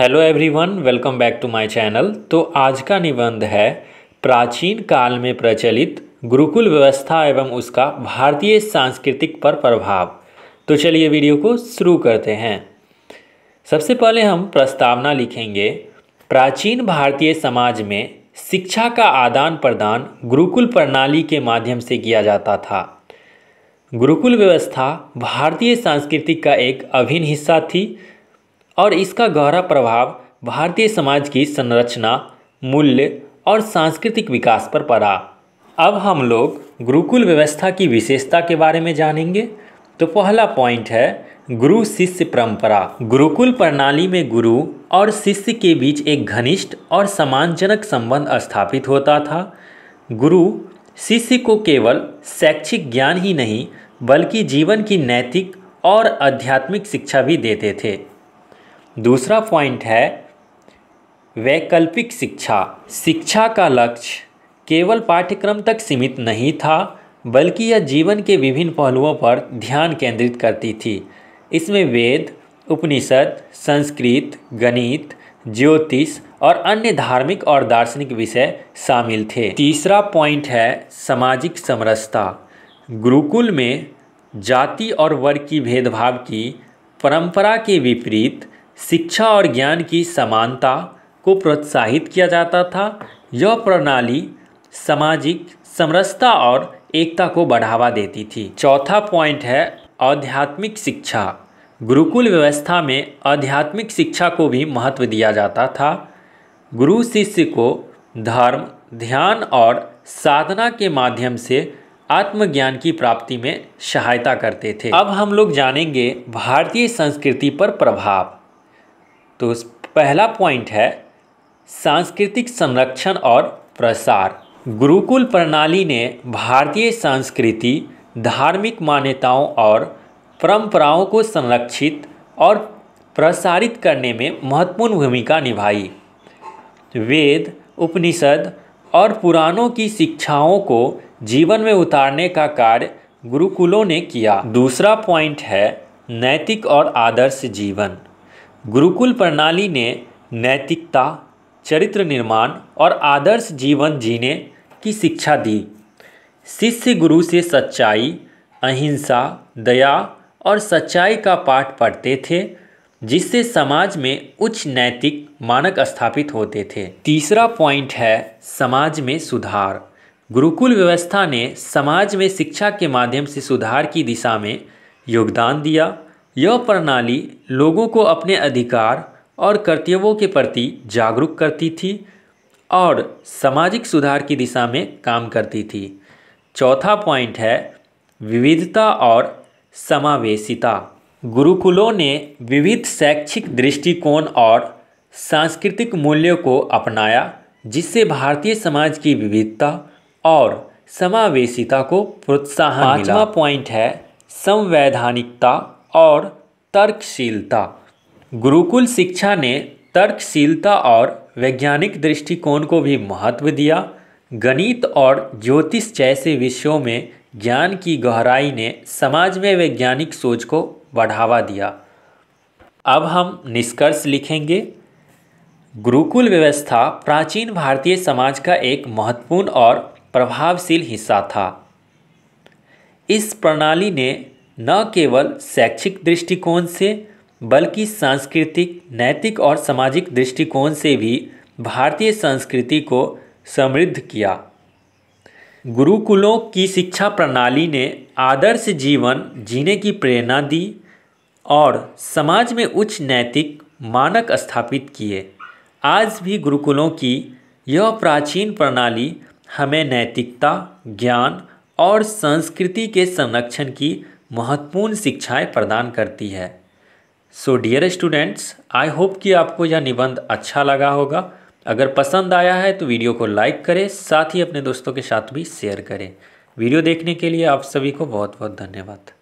hello everyone welcome back to my channel तो आज का निबंध है प्राचीन काल में प्रचलित गुरुकुल व्यवस्था एवं उसका भारतीय सांस्कृतिक पर प्रभाव तो चलिए वीडियो को शुरू करते हैं सबसे पहले हम प्रस्तावना लिखेंगे प्राचीन भारतीय समाज में शिक्षा का आदान प्रदान गुरुकुल प्रणाली के माध्यम से किया जाता था गुरुकुल व्यवस्था भारतीय सांस्कृतिक का एक अभिन्न हिस्सा थी और इसका गहरा प्रभाव भारतीय समाज की संरचना मूल्य और सांस्कृतिक विकास पर पड़ा अब हम लोग गुरुकुल व्यवस्था की विशेषता के बारे में जानेंगे तो पहला पॉइंट है गुरु शिष्य परंपरा गुरुकुल प्रणाली में गुरु और शिष्य के बीच एक घनिष्ठ और सम्मानजनक संबंध स्थापित होता था गुरु शिष्य को केवल शैक्षिक ज्ञान ही नहीं बल्कि जीवन की नैतिक और आध्यात्मिक शिक्षा भी देते थे दूसरा पॉइंट है वैकल्पिक शिक्षा शिक्षा का लक्ष्य केवल पाठ्यक्रम तक सीमित नहीं था बल्कि यह जीवन के विभिन्न पहलुओं पर ध्यान केंद्रित करती थी इसमें वेद उपनिषद संस्कृत गणित ज्योतिष और अन्य धार्मिक और दार्शनिक विषय शामिल थे तीसरा पॉइंट है सामाजिक समरसता गुरुकुल में जाति और वर्ग की भेदभाव की परंपरा के विपरीत शिक्षा और ज्ञान की समानता को प्रोत्साहित किया जाता था यह प्रणाली सामाजिक समरसता और एकता को बढ़ावा देती थी चौथा पॉइंट है आध्यात्मिक शिक्षा गुरुकुल व्यवस्था में आध्यात्मिक शिक्षा को भी महत्व दिया जाता था गुरु शिष्य को धर्म ध्यान और साधना के माध्यम से आत्मज्ञान की प्राप्ति में सहायता करते थे अब हम लोग जानेंगे भारतीय संस्कृति पर प्रभाव तो पहला पॉइंट है सांस्कृतिक संरक्षण और प्रसार गुरुकुल प्रणाली ने भारतीय संस्कृति धार्मिक मान्यताओं और परंपराओं को संरक्षित और प्रसारित करने में महत्वपूर्ण भूमिका निभाई वेद उपनिषद और पुराणों की शिक्षाओं को जीवन में उतारने का कार्य गुरुकुलों ने किया दूसरा पॉइंट है नैतिक और आदर्श जीवन गुरुकुल प्रणाली ने नैतिकता चरित्र निर्माण और आदर्श जीवन जीने की शिक्षा दी शिष्य गुरु से सच्चाई अहिंसा दया और सच्चाई का पाठ पढ़ते थे जिससे समाज में उच्च नैतिक मानक स्थापित होते थे तीसरा पॉइंट है समाज में सुधार गुरुकुल व्यवस्था ने समाज में शिक्षा के माध्यम से सुधार की दिशा में योगदान दिया यह प्रणाली लोगों को अपने अधिकार और कर्तव्यों के प्रति जागरूक करती थी और सामाजिक सुधार की दिशा में काम करती थी चौथा पॉइंट है विविधता और समावेशिता गुरुकुलों ने विविध शैक्षिक दृष्टिकोण और सांस्कृतिक मूल्यों को अपनाया जिससे भारतीय समाज की विविधता और समावेशिता को प्रोत्साहन पांचवा पॉइंट है संवैधानिकता और तर्कशीलता गुरुकुल शिक्षा ने तर्कशीलता और वैज्ञानिक दृष्टिकोण को भी महत्व दिया गणित और ज्योतिष जैसे विषयों में ज्ञान की गहराई ने समाज में वैज्ञानिक सोच को बढ़ावा दिया अब हम निष्कर्ष लिखेंगे गुरुकुल व्यवस्था प्राचीन भारतीय समाज का एक महत्वपूर्ण और प्रभावशील हिस्सा था इस प्रणाली ने न केवल शैक्षिक दृष्टिकोण से बल्कि सांस्कृतिक नैतिक और सामाजिक दृष्टिकोण से भी भारतीय संस्कृति को समृद्ध किया गुरुकुलों की शिक्षा प्रणाली ने आदर्श जीवन जीने की प्रेरणा दी और समाज में उच्च नैतिक मानक स्थापित किए आज भी गुरुकुलों की यह प्राचीन प्रणाली हमें नैतिकता ज्ञान और संस्कृति के संरक्षण की महत्वपूर्ण शिक्षाएं प्रदान करती है so dear students I hope कि आपको यह निबंध अच्छा लगा होगा अगर पसंद आया है तो वीडियो को लाइक करें साथ ही अपने दोस्तों के साथ भी शेयर करें वीडियो देखने के लिए आप सभी को बहुत बहुत धन्यवाद